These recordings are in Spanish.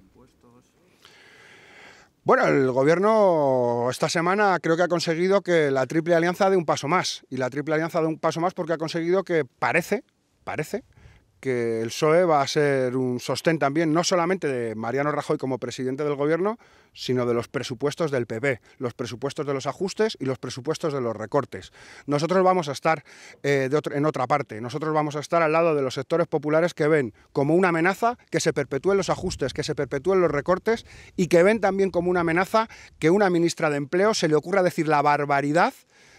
impuestos? Bueno, el gobierno esta semana creo que ha conseguido que la Triple Alianza dé un paso más. Y la Triple Alianza de un paso más porque ha conseguido que parece, parece, que el PSOE va a ser un sostén también, no solamente de Mariano Rajoy como presidente del gobierno, sino de los presupuestos del PP, los presupuestos de los ajustes y los presupuestos de los recortes. Nosotros vamos a estar eh, de en otra parte, nosotros vamos a estar al lado de los sectores populares que ven como una amenaza que se perpetúen los ajustes, que se perpetúen los recortes y que ven también como una amenaza que una ministra de Empleo se le ocurra decir la barbaridad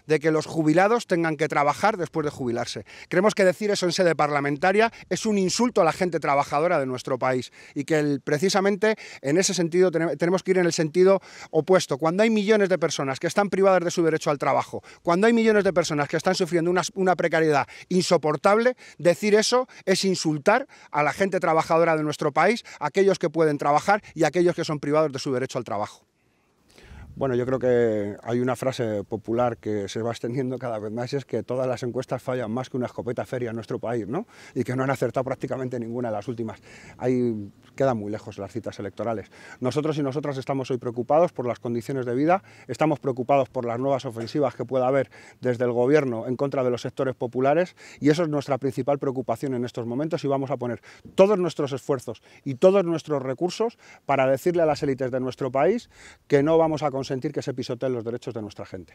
de que los jubilados tengan que trabajar después de jubilarse. Creemos que decir eso en sede parlamentaria es un insulto a la gente trabajadora de nuestro país y que precisamente en ese sentido tenemos que ir en el sentido opuesto. Cuando hay millones de personas que están privadas de su derecho al trabajo, cuando hay millones de personas que están sufriendo una, una precariedad insoportable, decir eso es insultar a la gente trabajadora de nuestro país, a aquellos que pueden trabajar y aquellos que son privados de su derecho al trabajo. Bueno, yo creo que hay una frase popular que se va extendiendo cada vez más, y es que todas las encuestas fallan más que una escopeta feria en nuestro país, ¿no? Y que no han acertado prácticamente ninguna de las últimas. Ahí quedan muy lejos las citas electorales. Nosotros y nosotras estamos hoy preocupados por las condiciones de vida, estamos preocupados por las nuevas ofensivas que pueda haber desde el Gobierno en contra de los sectores populares, y eso es nuestra principal preocupación en estos momentos, y vamos a poner todos nuestros esfuerzos y todos nuestros recursos para decirle a las élites de nuestro país que no vamos a conseguir sentir que se pisoteen los derechos de nuestra gente.